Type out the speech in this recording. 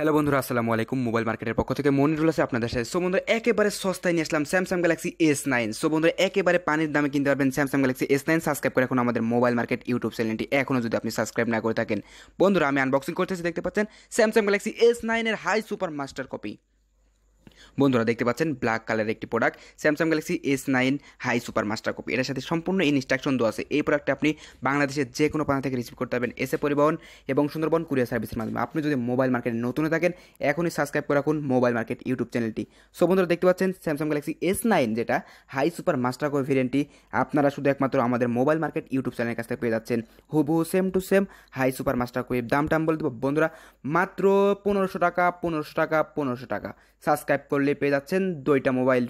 hello বন্ধুরা আসসালামু আলাইকুম মোবাইল মার্কেটের পক্ষ থেকে মনিরুল আছে আপনাদের সাথে সো বন্ধুরা একেবারে সস্তায় নিয়ে আসলাম Samsung Galaxy S nine so বন্ধুরা একেবারে পানির দামে কিনতে পারবেন Samsung Galaxy S nine subscribe করে এখন আমাদের মোবাইল মার্কেট ইউটিউব চ্যানেলটি এখনও যদি আপনি সাবস্ক্রাইব না করে থাকেন বন্ধুরা আমি আনবক্সিং করতেছি দেখতে পাচ্ছেন স্যামসাং গ্যালাক্সি এস নাইনের হাই সুপার মাস্টার কপি বন্ধুরা দেখতে পাচ্ছেন ব্ল্যাক কালারের একটি product Samsung Galaxy S nine high super master copy এটার সাথে সম্পূর্ণ ইনস্ট্রাকশন দেওয়া আছে এই প্রোডাক্টটা আপনি বাংলাদেশের যে কোনো প্রান্ত থেকে রিসিভ করতে পারবেন এসে পরিবহন এবং সুন্দরবন কুরিয়ার সার্ভিসের মাধ্যমে আপনি যদি মোবাইল মার্কেটে নতুন থাকেন এখনই সাবস্ক্রাইব করে রাখুন মোবাইল মার্কেট ইউটিউব চ্যানেলটি সো বন্ধুরা দেখতে পাচ্ছেন স্যামসাং গ্যালাক্সি এস নাইন যেটা হাই সুপার মাস্টার কপি ভেরিয়েন্টটি আপনারা শুধু একমাত্র আমাদের মোবাইল মার্কেট ইউটিউব চ্যানেলের কাছ থেকে পেয়ে যাচ্ছেন হুবহু same to same high super master copy দাম টাম বলে দেবো বন্ধুরা মাত্র পনেরোশো টাকা পনেরোশো টাকা পনেরোশো টাকা সাবস্ক্রাইব করলে পেয়ে যাচ্ছেন দুইটা মোবাইল